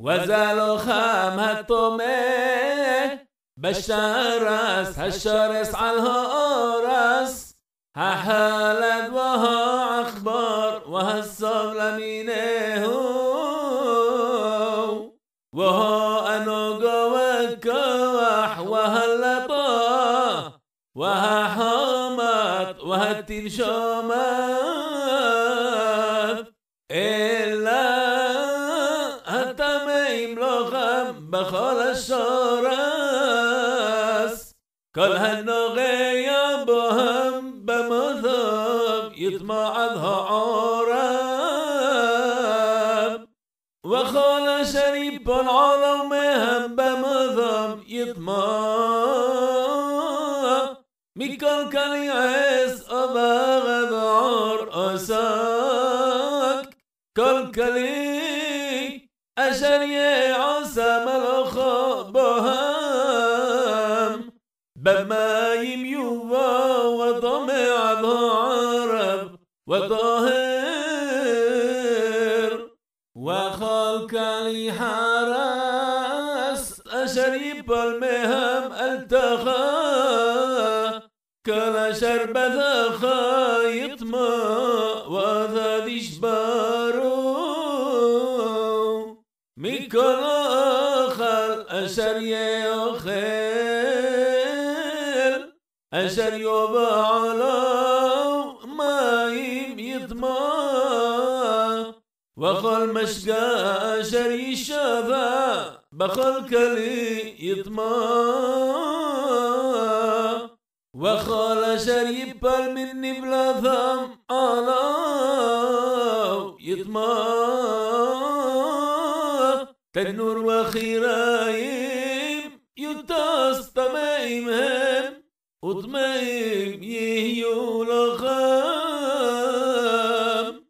وزال خام هتومي بشارس هشارس على الهورس هحالد وها أخبار وهالصبر لمينه وها أنو قوى كواح وهاللطا وها وها وهالتنشامات إلا لغم بخال ملغم بخار الشرس كل هالنغية بهم بمذهب يطمع عذها خال شریب شريب عالم هم به مذاب بمذهب يطمع مكان عیس آبا غد عار آسک کل کلی أجري عسام بهام بما يوا وضمع العرب وطاهر وخلق الحرس اشر بالمهم التخا كلا شربة خايط ما وذا بارو كل آخر أشر يا خير أشر يا بعلام ما يم وقال مشقى أشر يشافى بقال كلي يطمى وقال أشر يبال مني بلا على يطمان تنور وخيرايم يتاس تمايمهم وطمايم يهيو لغام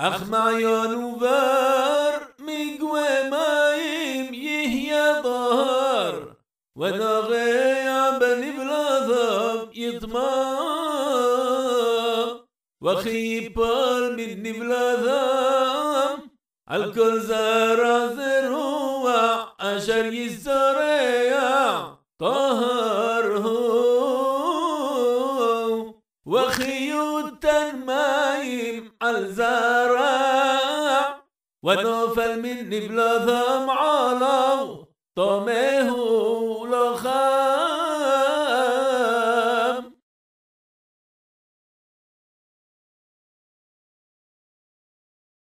أخمع ينوبار مقوى مايم يهيا ظهر ونغي عبني بلاذب يطمع وخيبار من بلاذب الكل زر زروع أشر يسريع طهر هو وخيوت تنمايم الزرع ونوفل من بلا ذم علو طمه